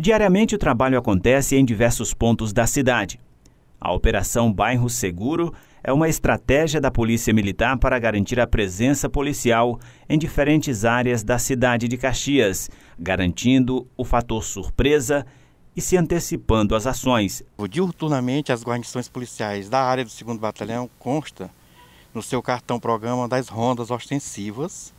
Diariamente o trabalho acontece em diversos pontos da cidade. A Operação Bairro Seguro é uma estratégia da Polícia Militar para garantir a presença policial em diferentes áreas da cidade de Caxias, garantindo o fator surpresa e se antecipando às ações. Diuturnamente, as guarnições policiais da área do 2 Batalhão consta no seu cartão programa das rondas ostensivas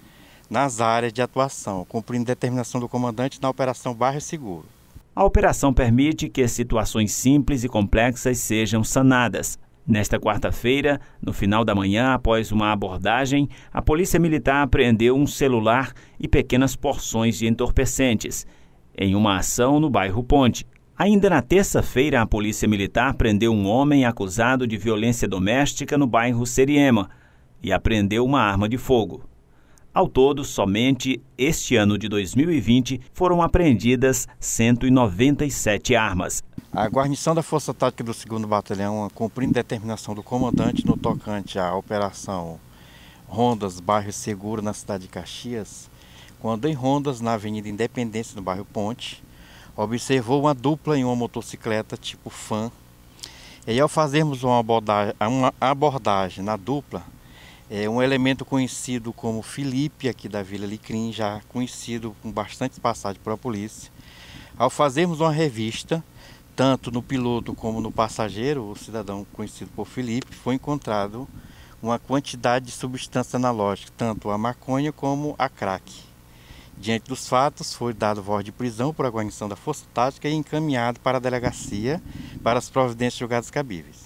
nas áreas de atuação, cumprindo determinação do comandante na Operação Bairro Seguro. A operação permite que situações simples e complexas sejam sanadas. Nesta quarta-feira, no final da manhã, após uma abordagem, a Polícia Militar apreendeu um celular e pequenas porções de entorpecentes, em uma ação no bairro Ponte. Ainda na terça-feira, a Polícia Militar prendeu um homem acusado de violência doméstica no bairro Seriema e apreendeu uma arma de fogo. Ao todo, somente este ano de 2020 foram apreendidas 197 armas. A guarnição da Força Tática do 2 Batalhão, cumprindo a determinação do comandante no tocante à operação Rondas Bairro Seguro na cidade de Caxias, quando em rondas na Avenida Independência, no bairro Ponte, observou uma dupla em uma motocicleta tipo FAN. E ao fazermos uma abordagem, uma abordagem na dupla, é um elemento conhecido como Felipe, aqui da Vila Licrim, já conhecido com bastante passagem para a polícia. Ao fazermos uma revista, tanto no piloto como no passageiro, o cidadão conhecido por Felipe, foi encontrado uma quantidade de substância analógica, tanto a maconha como a crack. Diante dos fatos, foi dado voz de prisão por guarnição da Força Tática e encaminhado para a delegacia para as providências julgadas cabíveis.